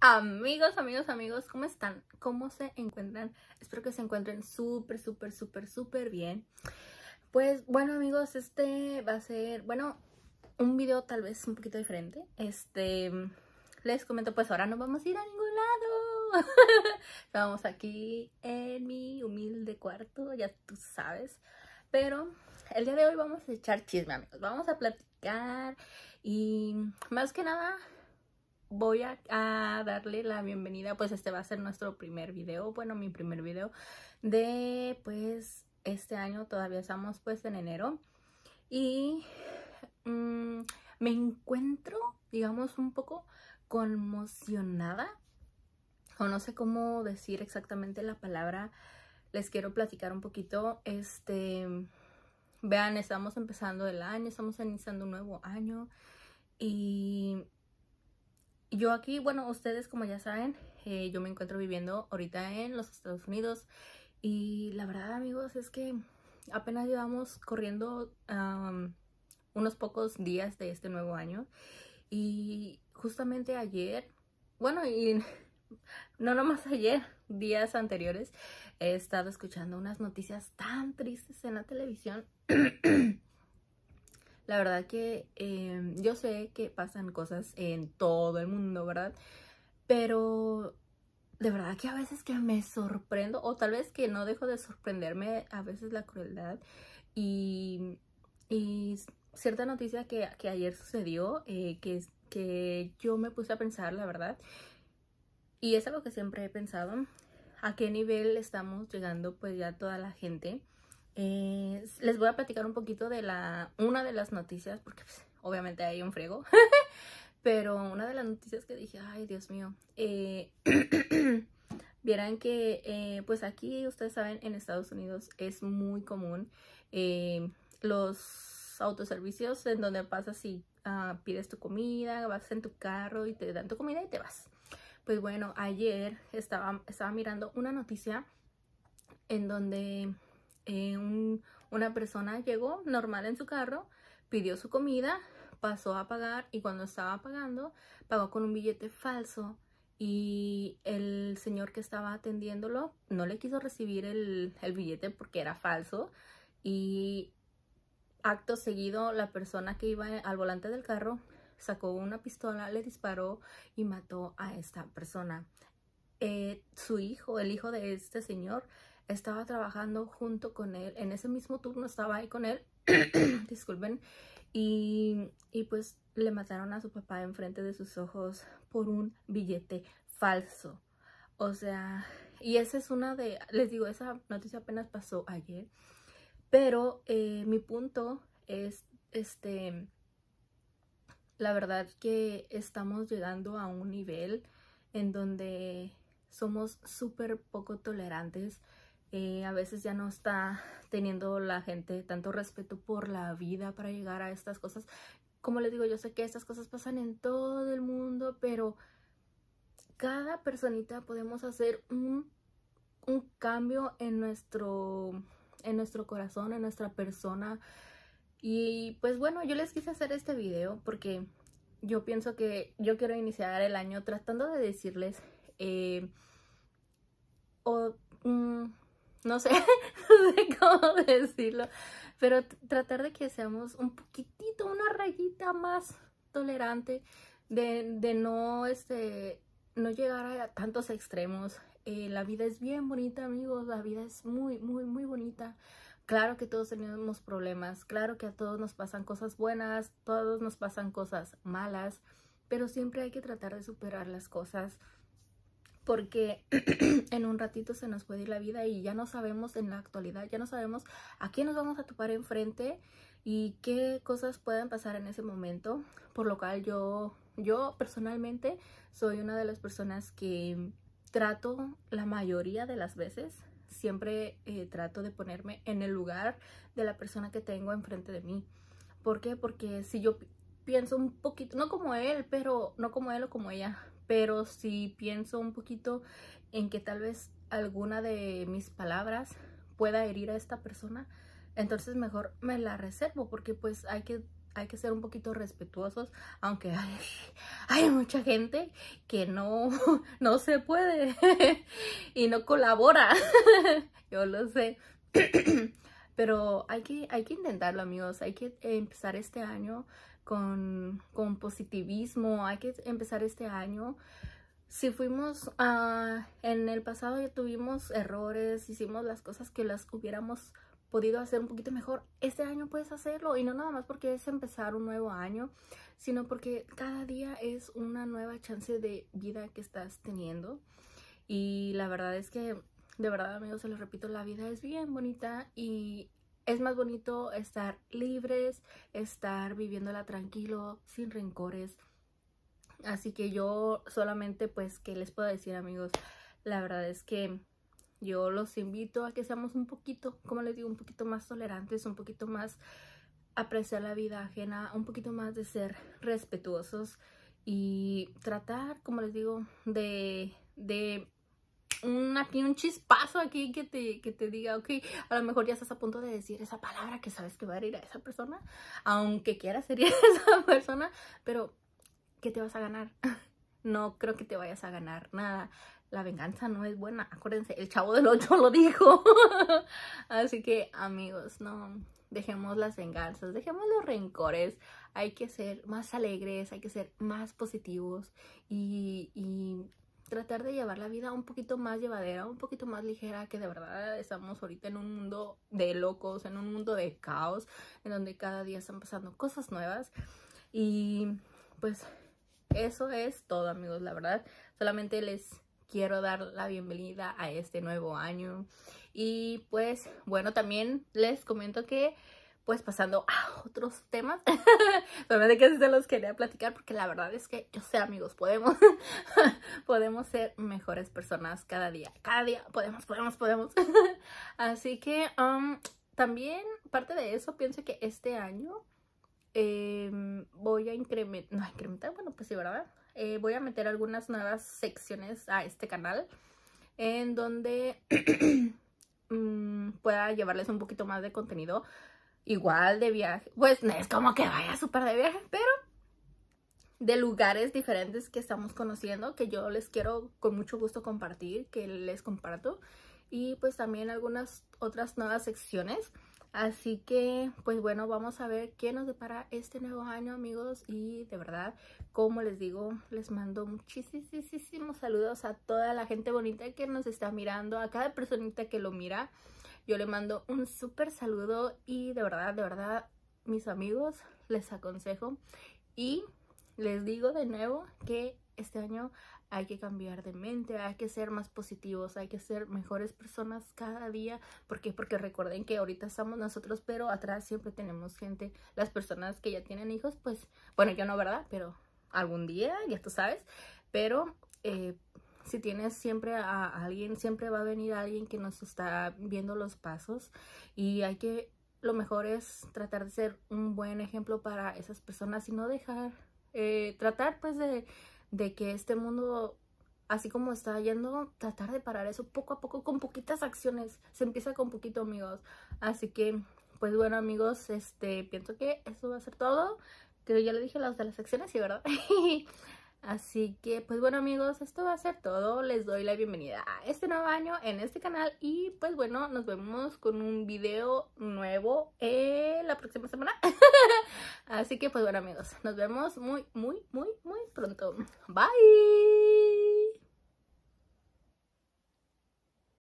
Amigos, amigos, amigos, ¿cómo están? ¿Cómo se encuentran? Espero que se encuentren súper, súper, súper, súper bien. Pues bueno, amigos, este va a ser, bueno, un video tal vez un poquito diferente. Este, les comento, pues ahora no vamos a ir a ningún lado. Estamos aquí en mi humilde cuarto, ya tú sabes. Pero el día de hoy vamos a echar chisme, amigos. Vamos a platicar y más que nada voy a, darle la bienvenida, pues este va a ser nuestro primer video, bueno mi primer video de pues este año, todavía estamos pues en enero y mm, me encuentro digamos un poco conmocionada o no sé cómo decir exactamente la palabra, les quiero platicar un poquito, este, vean estamos empezando el año, estamos iniciando un nuevo año y yo aquí, bueno, ustedes como ya saben, eh, yo me encuentro viviendo ahorita en los Estados Unidos y la verdad amigos es que apenas llevamos corriendo unos pocos días de este nuevo año y justamente ayer, bueno, y no nomás ayer, días anteriores, he estado escuchando unas noticias tan tristes en la televisión La verdad que em, yo sé que pasan cosas en todo el mundo, ¿verdad? Pero de verdad que a veces que me sorprendo, o tal vez que no dejo de sorprenderme a veces la crueldad y, cierta noticia que, ayer sucedió, eh, que, que yo me puse a pensar, la verdad, y es algo que siempre he pensado, a qué nivel estamos llegando pues ya toda la gente eh, les voy a platicar un poquito de la una de las noticias, porque pues, obviamente hay un friego, pero una de las noticias que dije, ay Dios mío, eh, vieran que eh, pues aquí ustedes saben en Estados Unidos es muy común los autoservicios en donde pasa si ah, pides tu comida, vas en tu carro y te dan tu comida y te vas. Pues bueno, ayer estaba, estaba mirando una noticia en donde eh, una persona llegó normal en su carro, pidió su comida, pasó a pagar y cuando estaba pagando, pagó con un billete falso y el señor que estaba atendiéndolo no le quiso recibir el billete porque era falso y acto seguido la persona que iba al volante del carro sacó una pistola, le disparó y mató a esta persona. Eh, su hijo, el hijo de este señor, estaba trabajando junto con él. En ese mismo turno estaba ahí con él. Disculpen. Y, pues le mataron a su papá enfrente de sus ojos por un billete falso. O sea, y esa es una de, les digo, esa noticia apenas pasó ayer. Pero eh, mi punto es, este, la verdad que estamos llegando a un nivel en donde somos súper poco tolerantes. Eh, a veces ya no está teniendo la gente tanto respeto por la vida para llegar a estas cosas. Como les digo, yo sé que estas cosas pasan en todo el mundo, pero cada personita podemos hacer un, un cambio en nuestro, en nuestro corazón, en nuestra persona. Y pues bueno, yo les quise hacer este video porque yo pienso que yo quiero iniciar el año tratando de decirles eh, o mm, no sé, no sé cómo decirlo, pero tratar de que seamos un poquitito, una rayita más tolerante, de, de no, este, no llegar a tantos extremos. Eh, la vida es bien bonita, amigos, la vida es muy, muy, muy bonita. Claro que todos tenemos problemas, claro que a todos nos pasan cosas buenas, todos nos pasan cosas malas, pero siempre hay que tratar de superar las cosas, porque en un ratito se nos puede ir la vida y ya no sabemos en la actualidad, ya no sabemos a quién nos vamos a topar enfrente y qué cosas pueden pasar en ese momento, por lo cual yo, yo personalmente soy una de las personas que trato la mayoría de las veces, siempre eh, trato de ponerme en el lugar de la persona que tengo enfrente de mí. ¿Por qué? Porque si yo pienso un poquito, no como él, pero no como él o como ella, pero si pienso un poquito en que tal vez alguna de mis palabras pueda herir a esta persona, entonces mejor me la reservo porque pues hay que, hay que ser un poquito respetuosos, aunque hay, mucha gente que no, no se puede y no colabora, yo lo sé. Pero hay que, hay que intentarlo amigos, hay que empezar este año con, positivismo. Hay que empezar este año si fuimos ah, en el pasado ya tuvimos errores, hicimos las cosas que las hubiéramos podido hacer un poquito mejor, este año puedes hacerlo y no nada más porque es empezar un nuevo año, sino porque cada día es una nueva chance de vida que estás teniendo y la verdad es que de verdad amigos se lo repito, la vida es bien bonita y es más bonito estar libres, estar viviéndola tranquilo, sin rencores. Así que yo solamente pues, ¿qué les puedo decir amigos? La verdad es que yo los invito a que seamos un poquito, como les digo, un poquito más tolerantes, un poquito más apreciar la vida ajena, un poquito más de ser respetuosos y tratar, como les digo, de, de Aquí un chispazo aquí que te, diga, ok, a lo mejor ya estás a punto de decir esa palabra que sabes que va a herir a esa persona, aunque quieras herir a esa persona, pero ¿qué te vas a ganar? No creo que te vayas a ganar nada. La venganza no es buena. Acuérdense, el chavo del 8 lo dijo. Así que, amigos, no, dejemos las venganzas, dejemos los rencores, hay que ser más alegres, hay que ser más positivos y tratar de llevar la vida un poquito más llevadera, un poquito más ligera, que de verdad estamos ahorita en un mundo de locos, en un mundo de caos, en donde cada día están pasando cosas nuevas. Y pues eso es todo amigos, la verdad. Solamente les quiero dar la bienvenida a este nuevo año. Y pues bueno, también les comento que pues pasando a otros temas, solamente que se los quería platicar porque la verdad es que yo sé amigos, podemos, podemos ser mejores personas cada día, cada día podemos, podemos, podemos. Así que um, también parte de eso pienso que este año em, voy a incrementar, no incrementar, bueno pues sí, ¿verdad? Eh, voy a meter algunas nuevas secciones a este canal en donde mm, pueda llevarles un poquito más de contenido igual de viaje. Pues no es como que vaya súper de viaje, pero de lugares diferentes que estamos conociendo, que yo les quiero con mucho gusto compartir, que les comparto. Y pues también algunas otras nuevas secciones. Así que, pues bueno, vamos a ver qué nos depara este nuevo año, amigos. Y de verdad, como les digo, les mando muchísimos saludos a toda la gente bonita que nos está mirando, a cada personita que lo mira. Yo le mando un súper saludo y de verdad, de verdad, mis amigos, les aconsejo y les digo de nuevo que este año hay que cambiar de mente, hay que ser más positivos, hay que ser mejores personas cada día. ¿Por qué? Porque recuerden que ahorita estamos nosotros, pero atrás siempre tenemos gente. Las personas que ya tienen hijos, pues, bueno, yo no, ¿verdad? Pero algún día, ya tú sabes. Pero eh, si tienes siempre a alguien, siempre va a venir alguien que nos está viendo los pasos y hay que, lo mejor es tratar de ser un buen ejemplo para esas personas y no dejar, eh, tratar pues de, de que este mundo así como está yendo, tratar de parar eso poco a poco con poquitas acciones. Se empieza con poquito, amigos. Así que, pues bueno, amigos, este, pienso que eso va a ser todo. Que ya le dije las de las acciones, sí, ¿verdad? Así que, pues bueno amigos, esto va a ser todo. Les doy la bienvenida a este nuevo año en este canal y pues bueno, nos vemos con un video nuevo eh, la próxima semana. Así que pues bueno amigos, nos vemos muy, muy, muy, muy pronto. Bye.